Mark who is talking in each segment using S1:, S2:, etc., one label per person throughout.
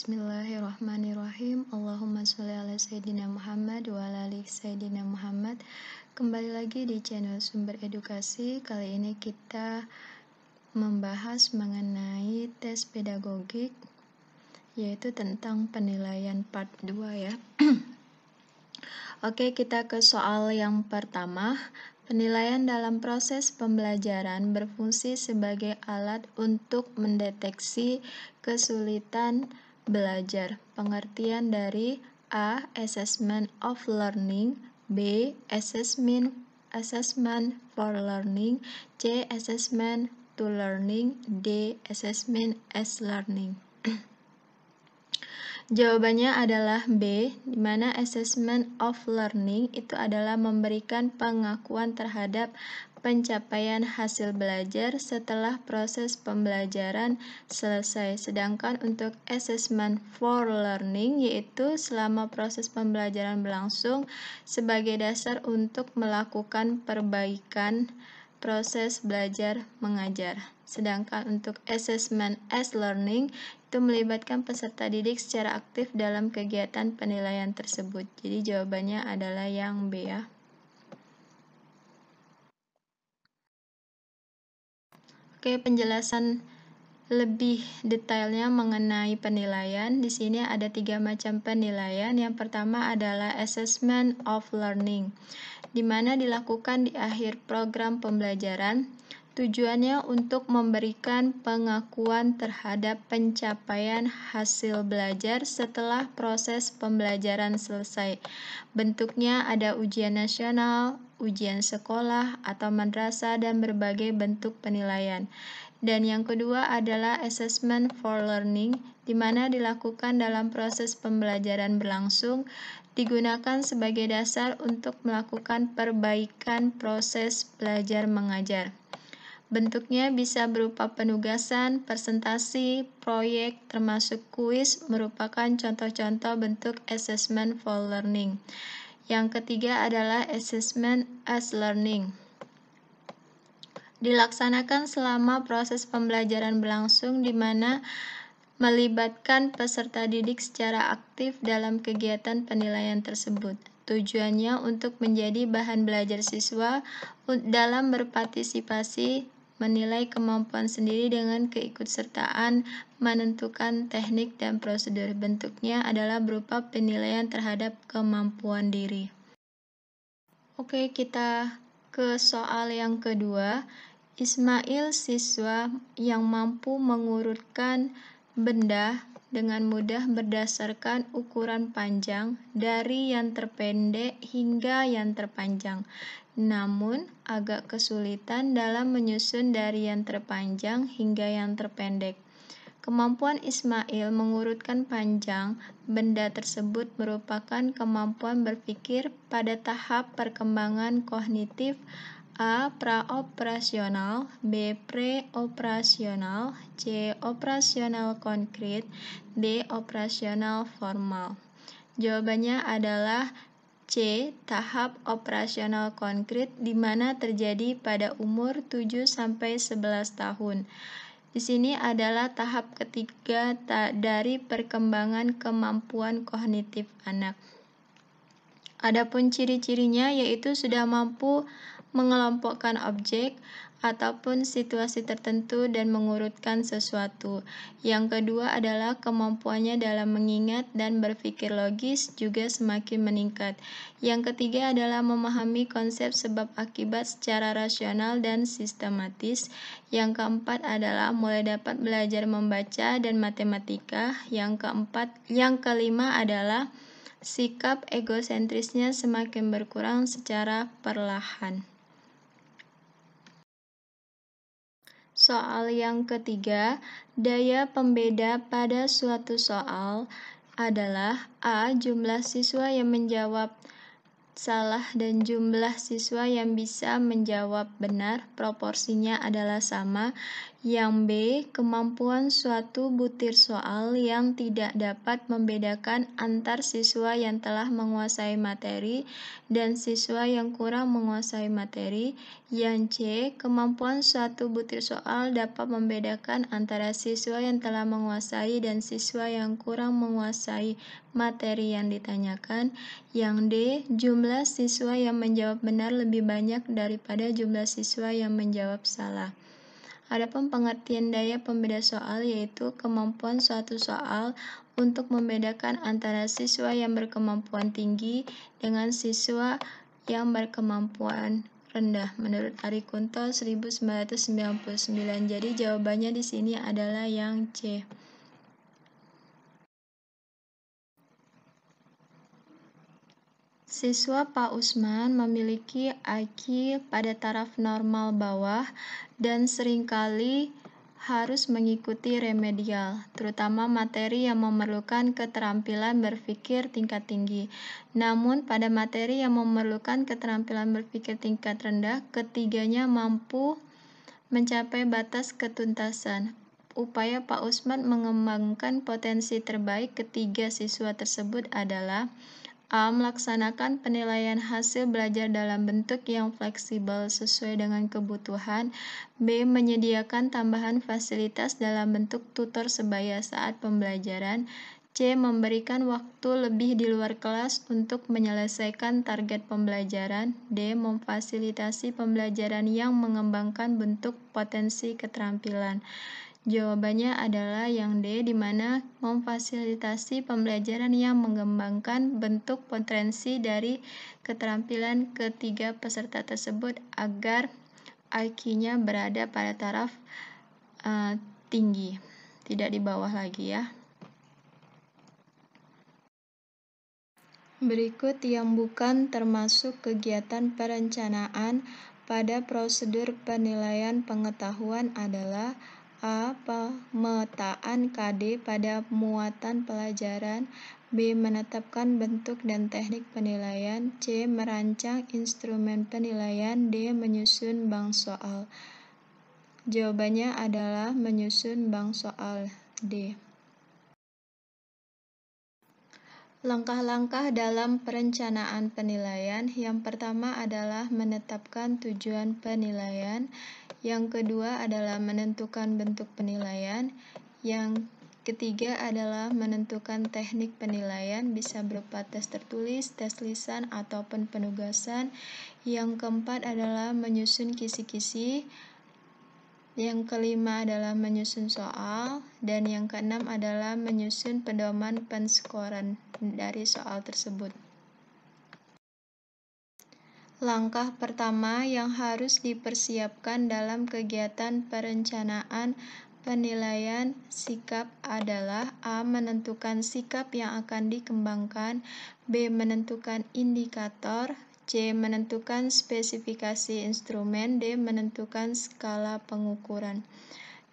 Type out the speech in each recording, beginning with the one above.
S1: Bismillahirrahmanirrahim. Allahumma sholli ala sayyidina Muhammad wa ala alih sayyidina Muhammad. Kembali lagi di channel Sumber Edukasi. Kali ini kita membahas mengenai tes pedagogik yaitu tentang penilaian part 2 ya. Oke, kita ke soal yang pertama. Penilaian dalam proses pembelajaran berfungsi sebagai alat untuk mendeteksi kesulitan belajar. Pengertian dari A. Assessment of learning B. Assessment assessment for learning C. Assessment to learning D. Assessment as learning Jawabannya adalah B, di mana assessment of learning itu adalah memberikan pengakuan terhadap pencapaian hasil belajar setelah proses pembelajaran selesai. Sedangkan untuk assessment for learning yaitu selama proses pembelajaran berlangsung sebagai dasar untuk melakukan perbaikan proses belajar mengajar. Sedangkan untuk assessment as learning itu melibatkan peserta didik secara aktif dalam kegiatan penilaian tersebut. Jadi jawabannya adalah yang B ya. Oke, penjelasan lebih detailnya mengenai penilaian. Di sini ada tiga macam penilaian. Yang pertama adalah assessment of learning, di mana dilakukan di akhir program pembelajaran. Tujuannya untuk memberikan pengakuan terhadap pencapaian hasil belajar setelah proses pembelajaran selesai. Bentuknya ada ujian nasional, ujian sekolah atau madrasah, dan berbagai bentuk penilaian. Dan yang kedua adalah assessment for learning, di mana dilakukan dalam proses pembelajaran berlangsung, digunakan sebagai dasar untuk melakukan perbaikan proses belajar mengajar. Bentuknya bisa berupa penugasan, presentasi, proyek, termasuk kuis merupakan contoh-contoh bentuk assessment for learning. Yang ketiga adalah assessment as learning. Dilaksanakan selama proses pembelajaran berlangsung di mana melibatkan peserta didik secara aktif dalam kegiatan penilaian tersebut. Tujuannya untuk menjadi bahan belajar siswa dalam berpartisipasi menilai kemampuan sendiri dengan keikutsertaan menentukan teknik dan prosedur. Bentuknya adalah berupa penilaian terhadap kemampuan diri. Oke, kita ke soal yang kedua. Ismail siswa yang mampu mengurutkan benda dengan mudah berdasarkan ukuran panjang dari yang terpendek hingga yang terpanjang. Namun, agak kesulitan dalam menyusun dari yang terpanjang hingga yang terpendek. Kemampuan Ismail mengurutkan panjang benda tersebut merupakan kemampuan berpikir pada tahap perkembangan kognitif A. Praoperasional B. Preoperasional C. Operasional konkret D. Operasional formal Jawabannya adalah C. Tahap operasional konkret di mana terjadi pada umur 7-11 tahun. Di sini adalah tahap ketiga dari perkembangan kemampuan kognitif anak. Adapun ciri-cirinya yaitu sudah mampu mengelompokkan objek ataupun situasi tertentu dan mengurutkan sesuatu. Yang kedua adalah kemampuannya dalam mengingat dan berpikir logis juga semakin meningkat. Yang ketiga adalah memahami konsep sebab akibat secara rasional dan sistematis. Yang keempat adalah mulai dapat belajar membaca dan matematika. Yang keempat, yang kelima adalah sikap egosentrisnya semakin berkurang secara perlahan. Soal yang ketiga, daya pembeda pada suatu soal adalah A. Jumlah siswa yang menjawab salah dan jumlah siswa yang bisa menjawab benar proporsinya adalah sama yang B, kemampuan suatu butir soal yang tidak dapat membedakan antar siswa yang telah menguasai materi dan siswa yang kurang menguasai materi. Yang C, kemampuan suatu butir soal dapat membedakan antara siswa yang telah menguasai dan siswa yang kurang menguasai materi yang ditanyakan. Yang D, jumlah siswa yang menjawab benar lebih banyak daripada jumlah siswa yang menjawab salah. Adapun pengertian daya pembeda soal yaitu kemampuan suatu soal untuk membedakan antara siswa yang berkemampuan tinggi dengan siswa yang berkemampuan rendah menurut Ari Kunto 1999. Jadi jawabannya di sini adalah yang C. Siswa Pak Usman memiliki IQ pada taraf normal bawah dan seringkali harus mengikuti remedial, terutama materi yang memerlukan keterampilan berpikir tingkat tinggi. Namun, pada materi yang memerlukan keterampilan berpikir tingkat rendah, ketiganya mampu mencapai batas ketuntasan. Upaya Pak Usman mengembangkan potensi terbaik ketiga siswa tersebut adalah A. Melaksanakan penilaian hasil belajar dalam bentuk yang fleksibel sesuai dengan kebutuhan. B. Menyediakan tambahan fasilitas dalam bentuk tutor sebaya saat pembelajaran. C. Memberikan waktu lebih di luar kelas untuk menyelesaikan target pembelajaran. D. Memfasilitasi pembelajaran yang mengembangkan bentuk potensi keterampilan. Jawabannya adalah yang D, di mana memfasilitasi pembelajaran yang mengembangkan bentuk potensi dari keterampilan ketiga peserta tersebut agar IQ-nya berada pada taraf uh, tinggi, tidak di bawah lagi ya. Berikut yang bukan termasuk kegiatan perencanaan pada prosedur penilaian pengetahuan adalah A. Pemetaan KD pada muatan pelajaran B. Menetapkan bentuk dan teknik penilaian C. Merancang instrumen penilaian D. Menyusun bank soal Jawabannya adalah menyusun bank soal D. Langkah-langkah dalam perencanaan penilaian yang pertama adalah menetapkan tujuan penilaian, yang kedua adalah menentukan bentuk penilaian, yang ketiga adalah menentukan teknik penilaian, bisa berupa tes tertulis, tes lisan, ataupun penugasan, yang keempat adalah menyusun kisi-kisi, yang kelima adalah menyusun soal dan yang keenam adalah menyusun pedoman penskoran dari soal tersebut. Langkah pertama yang harus dipersiapkan dalam kegiatan perencanaan penilaian sikap adalah A. Menentukan sikap yang akan dikembangkan B. Menentukan indikator C. Menentukan spesifikasi instrumen. D. Menentukan skala pengukuran.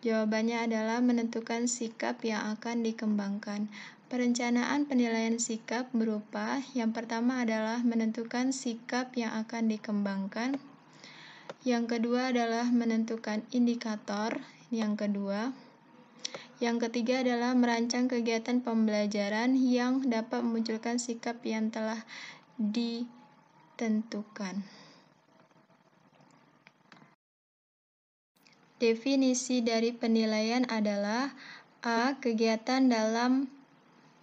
S1: Jawabannya adalah menentukan sikap yang akan dikembangkan. Perencanaan penilaian sikap berupa yang pertama adalah menentukan sikap yang akan dikembangkan. Yang kedua adalah menentukan indikator. Yang kedua, yang ketiga adalah merancang kegiatan pembelajaran yang dapat memunculkan sikap yang telah di tentukan. Definisi dari penilaian adalah A. Kegiatan dalam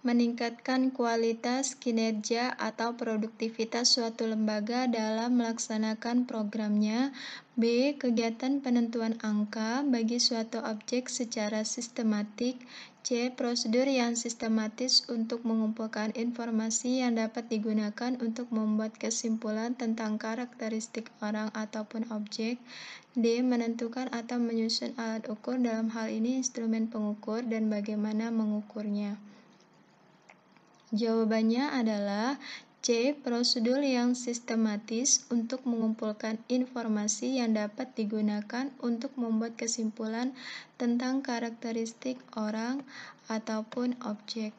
S1: meningkatkan kualitas kinerja atau produktivitas suatu lembaga dalam melaksanakan programnya. B. Kegiatan penentuan angka bagi suatu objek secara sistematik. C. Prosedur yang sistematis untuk mengumpulkan informasi yang dapat digunakan untuk membuat kesimpulan tentang karakteristik orang ataupun objek. D. Menentukan atau menyusun alat ukur dalam hal ini instrumen pengukur dan bagaimana mengukurnya. Jawabannya adalah C. Prosedur yang sistematis untuk mengumpulkan informasi yang dapat digunakan untuk membuat kesimpulan tentang karakteristik orang ataupun objek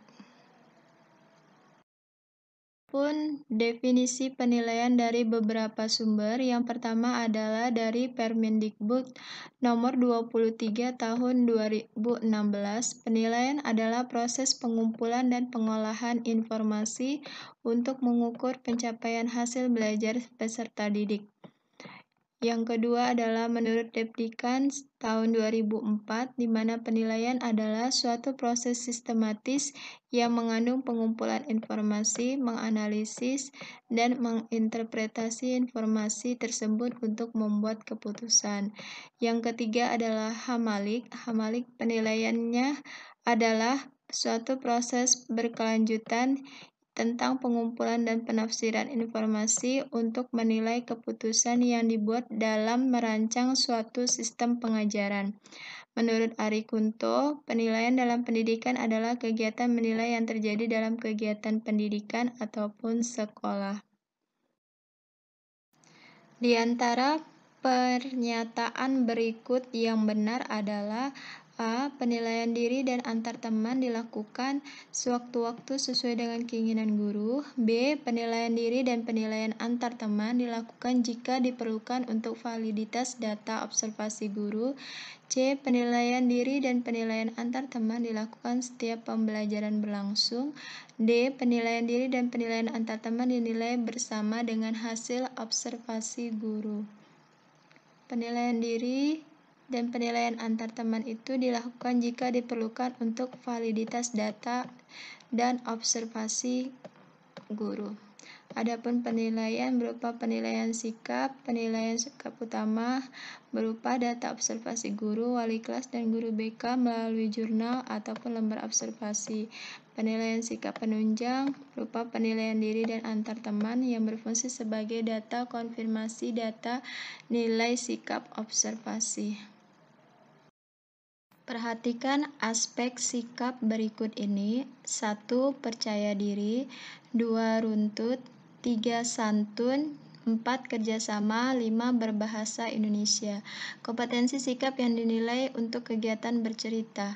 S1: pun definisi penilaian dari beberapa sumber. Yang pertama adalah dari Permendikbud nomor 23 tahun 2016. Penilaian adalah proses pengumpulan dan pengolahan informasi untuk mengukur pencapaian hasil belajar peserta didik. Yang kedua adalah menurut Depdikan tahun 2004, di mana penilaian adalah suatu proses sistematis yang mengandung pengumpulan informasi, menganalisis, dan menginterpretasi informasi tersebut untuk membuat keputusan. Yang ketiga adalah Hamalik. Hamalik penilaiannya adalah suatu proses berkelanjutan tentang pengumpulan dan penafsiran informasi untuk menilai keputusan yang dibuat dalam merancang suatu sistem pengajaran. Menurut Ari Kunto, penilaian dalam pendidikan adalah kegiatan menilai yang terjadi dalam kegiatan pendidikan ataupun sekolah. Di antara pernyataan berikut yang benar adalah A. Penilaian diri dan antar teman dilakukan sewaktu-waktu sesuai dengan keinginan guru. B. Penilaian diri dan penilaian antar teman dilakukan jika diperlukan untuk validitas data observasi guru. C. Penilaian diri dan penilaian antar teman dilakukan setiap pembelajaran berlangsung. D. Penilaian diri dan penilaian antar teman dinilai bersama dengan hasil observasi guru. Penilaian diri dan penilaian antar teman itu dilakukan jika diperlukan untuk validitas data dan observasi guru. Adapun penilaian berupa penilaian sikap, penilaian sikap utama berupa data observasi guru, wali kelas, dan guru BK melalui jurnal ataupun lembar observasi. Penilaian sikap penunjang berupa penilaian diri dan antar teman yang berfungsi sebagai data konfirmasi data nilai sikap observasi. Perhatikan aspek sikap berikut ini. 1. Percaya diri 2. Runtut 3. Santun 4. Kerjasama 5. Berbahasa Indonesia Kompetensi sikap yang dinilai untuk kegiatan bercerita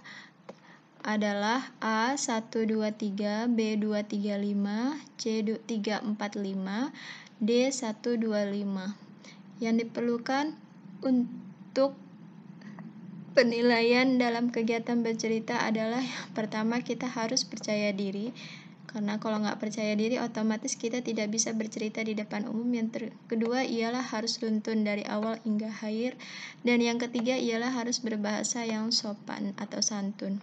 S1: adalah A 123, B 235, C 345, D 125. Yang diperlukan untuk Penilaian dalam kegiatan bercerita adalah pertama kita harus percaya diri karena kalau nggak percaya diri otomatis kita tidak bisa bercerita di depan umum yang kedua ialah harus luntun dari awal hingga akhir dan yang ketiga ialah harus berbahasa yang sopan atau santun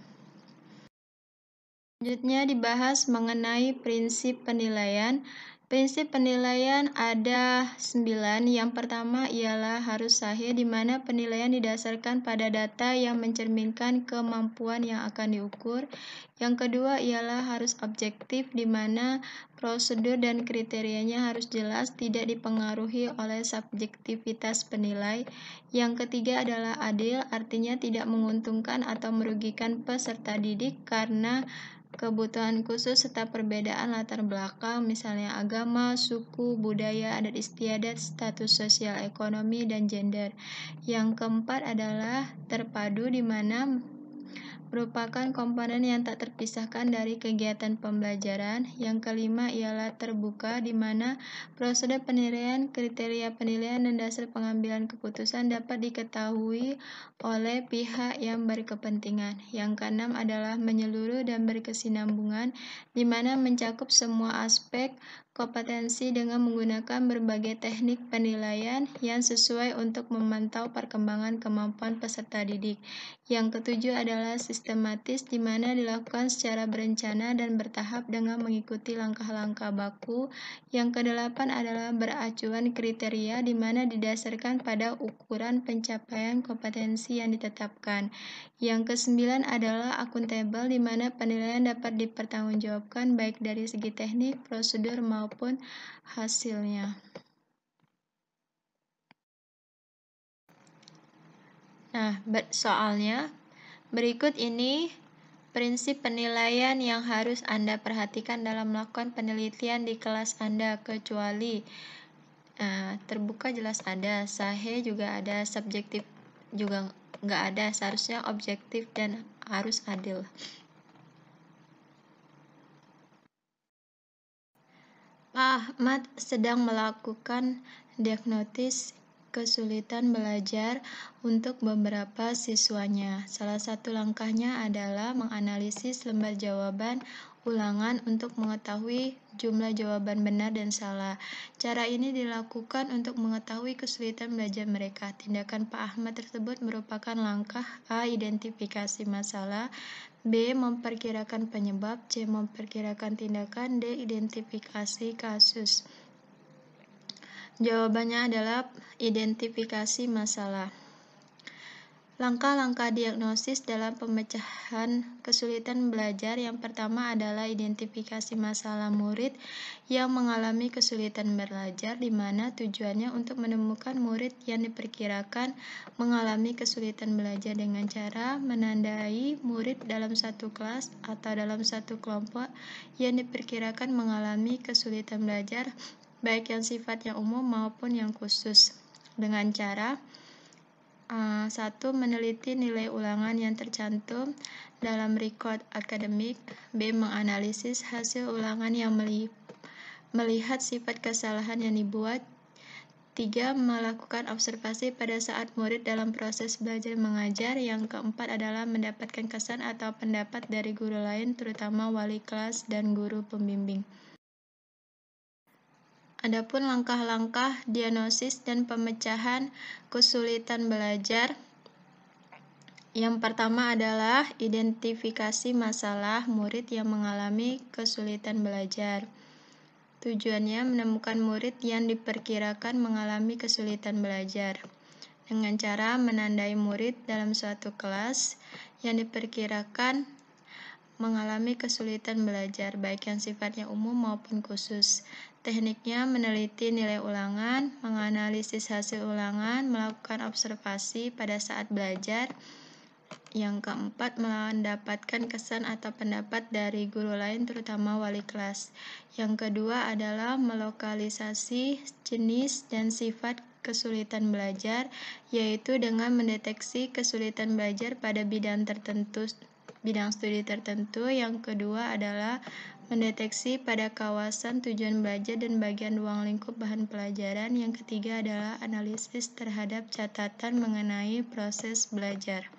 S1: selanjutnya dibahas mengenai prinsip penilaian Prinsip penilaian ada 9. Yang pertama ialah harus sahih, di mana penilaian didasarkan pada data yang mencerminkan kemampuan yang akan diukur. Yang kedua ialah harus objektif, di mana prosedur dan kriterianya harus jelas, tidak dipengaruhi oleh subjektivitas penilai. Yang ketiga adalah adil, artinya tidak menguntungkan atau merugikan peserta didik karena kebutuhan khusus serta perbedaan latar belakang misalnya agama, suku, budaya, adat istiadat, status sosial ekonomi, dan gender. Yang keempat adalah terpadu di mana merupakan komponen yang tak terpisahkan dari kegiatan pembelajaran. Yang kelima ialah terbuka, di mana prosedur penilaian, kriteria penilaian, dan dasar pengambilan keputusan dapat diketahui oleh pihak yang berkepentingan. Yang keenam adalah menyeluruh dan berkesinambungan, di mana mencakup semua aspek kompetensi dengan menggunakan berbagai teknik penilaian yang sesuai untuk memantau perkembangan kemampuan peserta didik. Yang ketujuh adalah sistematis, di mana dilakukan secara berencana dan bertahap dengan mengikuti langkah-langkah baku. Yang kedelapan adalah beracuan kriteria, di mana didasarkan pada ukuran pencapaian kompetensi yang ditetapkan. Yang kesembilan adalah akuntabel, di mana penilaian dapat dipertanggungjawabkan baik dari segi teknik, prosedur, maupun hasilnya. Nah, ber soalnya berikut ini prinsip penilaian yang harus Anda perhatikan dalam melakukan penelitian di kelas Anda kecuali uh, terbuka jelas ada, sahe juga ada, subjektif juga nggak ada, seharusnya objektif dan harus adil. Ahmad sedang melakukan diagnosis kesulitan belajar untuk beberapa siswanya. Salah satu langkahnya adalah menganalisis lembar jawaban ulangan untuk mengetahui jumlah jawaban benar dan salah. Cara ini dilakukan untuk mengetahui kesulitan belajar mereka. Tindakan Pak Ahmad tersebut merupakan langkah A. Identifikasi masalah B. Memperkirakan penyebab C. Memperkirakan tindakan D. Identifikasi kasus Jawabannya adalah identifikasi masalah. Langkah-langkah diagnosis dalam pemecahan kesulitan belajar yang pertama adalah identifikasi masalah murid yang mengalami kesulitan belajar di mana tujuannya untuk menemukan murid yang diperkirakan mengalami kesulitan belajar dengan cara menandai murid dalam satu kelas atau dalam satu kelompok yang diperkirakan mengalami kesulitan belajar baik yang sifatnya umum maupun yang khusus, dengan cara uh, satu meneliti nilai ulangan yang tercantum dalam record akademik, b menganalisis hasil ulangan yang meli melihat sifat kesalahan yang dibuat, tiga melakukan observasi pada saat murid dalam proses belajar mengajar, yang keempat adalah mendapatkan kesan atau pendapat dari guru lain, terutama wali kelas dan guru pembimbing. Adapun langkah-langkah diagnosis dan pemecahan kesulitan belajar, yang pertama adalah identifikasi masalah murid yang mengalami kesulitan belajar. Tujuannya menemukan murid yang diperkirakan mengalami kesulitan belajar dengan cara menandai murid dalam suatu kelas yang diperkirakan mengalami kesulitan belajar, baik yang sifatnya umum maupun khusus. Tekniknya meneliti nilai ulangan, menganalisis hasil ulangan, melakukan observasi pada saat belajar. Yang keempat, mendapatkan kesan atau pendapat dari guru lain, terutama wali kelas. Yang kedua adalah melokalisasi jenis dan sifat kesulitan belajar, yaitu dengan mendeteksi kesulitan belajar pada bidang tertentu bidang studi tertentu. Yang kedua adalah mendeteksi pada kawasan tujuan belajar dan bagian ruang lingkup bahan pelajaran. Yang ketiga adalah analisis terhadap catatan mengenai proses belajar.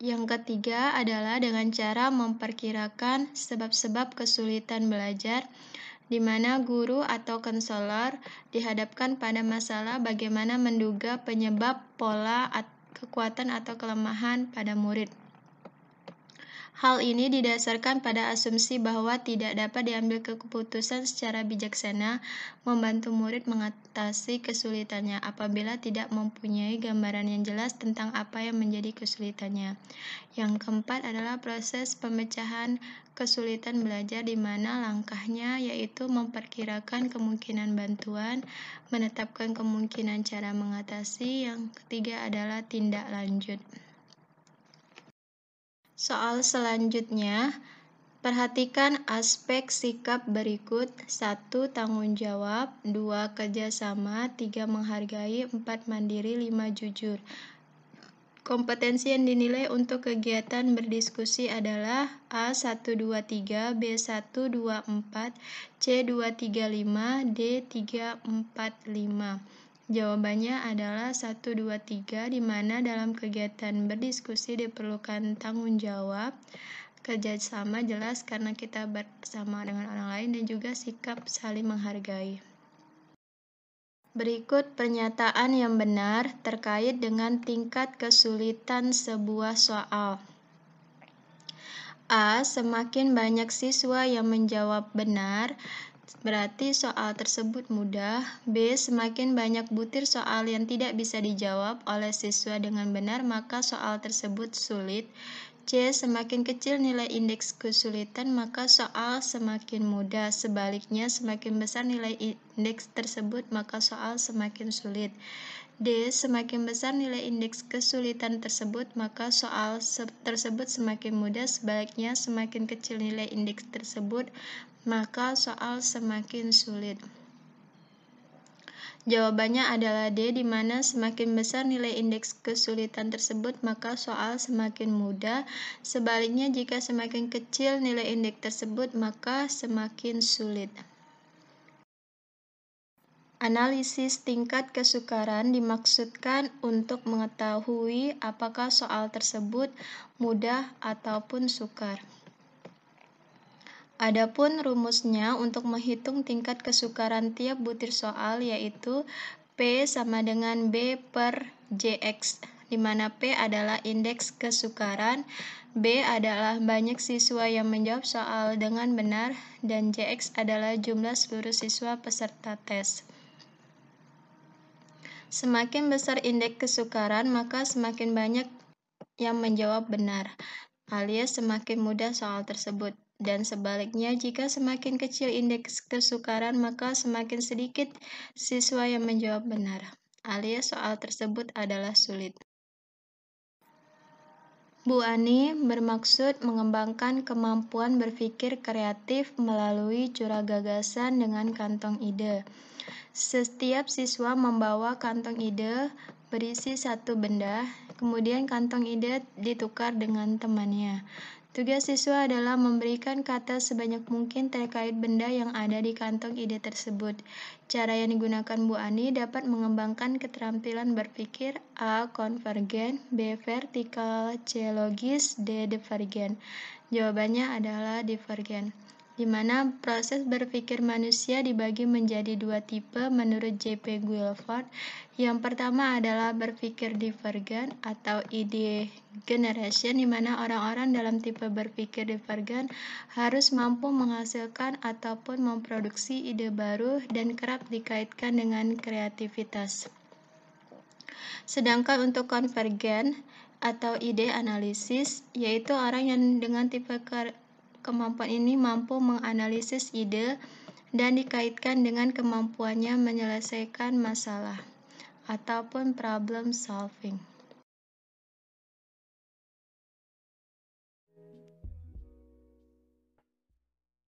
S1: Yang ketiga adalah dengan cara memperkirakan sebab-sebab kesulitan belajar, di mana guru atau konselor dihadapkan pada masalah bagaimana menduga penyebab pola atau kekuatan atau kelemahan pada murid. Hal ini didasarkan pada asumsi bahwa tidak dapat diambil keputusan secara bijaksana, membantu murid mengatasi kesulitannya apabila tidak mempunyai gambaran yang jelas tentang apa yang menjadi kesulitannya. Yang keempat adalah proses pemecahan kesulitan belajar di mana langkahnya yaitu memperkirakan kemungkinan bantuan, menetapkan kemungkinan cara mengatasi, yang ketiga adalah tindak lanjut. Soal selanjutnya, perhatikan aspek sikap berikut. 1. Tanggung jawab, 2. Kerjasama, 3. Menghargai, 4. Mandiri, 5. Jujur. Kompetensi yang dinilai untuk kegiatan berdiskusi adalah A123, B124, C235, D345. Jawabannya adalah 1, 2, 3, di mana dalam kegiatan berdiskusi diperlukan tanggung jawab, kerjasama jelas karena kita bersama dengan orang lain dan juga sikap saling menghargai. Berikut pernyataan yang benar terkait dengan tingkat kesulitan sebuah soal. A. Semakin banyak siswa yang menjawab benar, berarti soal tersebut mudah. B. Semakin banyak butir soal yang tidak bisa dijawab oleh siswa dengan benar, maka soal tersebut sulit. C. Semakin kecil nilai indeks kesulitan, maka soal semakin mudah. Sebaliknya, semakin besar nilai indeks tersebut, maka soal semakin sulit. D. Semakin besar nilai indeks kesulitan tersebut, maka soal tersebut semakin mudah. Sebaliknya, semakin kecil nilai indeks tersebut, maka soal semakin sulit. Jawabannya adalah D, di mana semakin besar nilai indeks kesulitan tersebut, maka soal semakin mudah. Sebaliknya, jika semakin kecil nilai indeks tersebut, maka semakin sulit. Analisis tingkat kesukaran dimaksudkan untuk mengetahui apakah soal tersebut mudah ataupun sukar. Adapun rumusnya untuk menghitung tingkat kesukaran tiap butir soal yaitu P sama dengan B per JX, di mana P adalah indeks kesukaran, B adalah banyak siswa yang menjawab soal dengan benar, dan JX adalah jumlah seluruh siswa peserta tes. Semakin besar indeks kesukaran, maka semakin banyak yang menjawab benar, alias semakin mudah soal tersebut. Dan sebaliknya, jika semakin kecil indeks kesukaran, maka semakin sedikit siswa yang menjawab benar, alias soal tersebut adalah sulit. Bu Ani bermaksud mengembangkan kemampuan berpikir kreatif melalui curah gagasan dengan kantong ide. Setiap siswa membawa kantong ide berisi satu benda, kemudian kantong ide ditukar dengan temannya. Tugas siswa adalah memberikan kata sebanyak mungkin terkait benda yang ada di kantong ide tersebut. Cara yang digunakan Bu Ani dapat mengembangkan keterampilan berpikir A. Konvergen B. Vertikal C. Logis D. Divergen Jawabannya adalah divergen di mana proses berpikir manusia dibagi menjadi dua tipe menurut J.P. Guilford. Yang pertama adalah berpikir divergen atau ide generation, di mana orang-orang dalam tipe berpikir divergen harus mampu menghasilkan ataupun memproduksi ide baru dan kerap dikaitkan dengan kreativitas. Sedangkan untuk konvergen atau ide analisis, yaitu orang yang dengan tipe kemampuan ini mampu menganalisis ide dan dikaitkan dengan kemampuannya menyelesaikan masalah ataupun problem solving.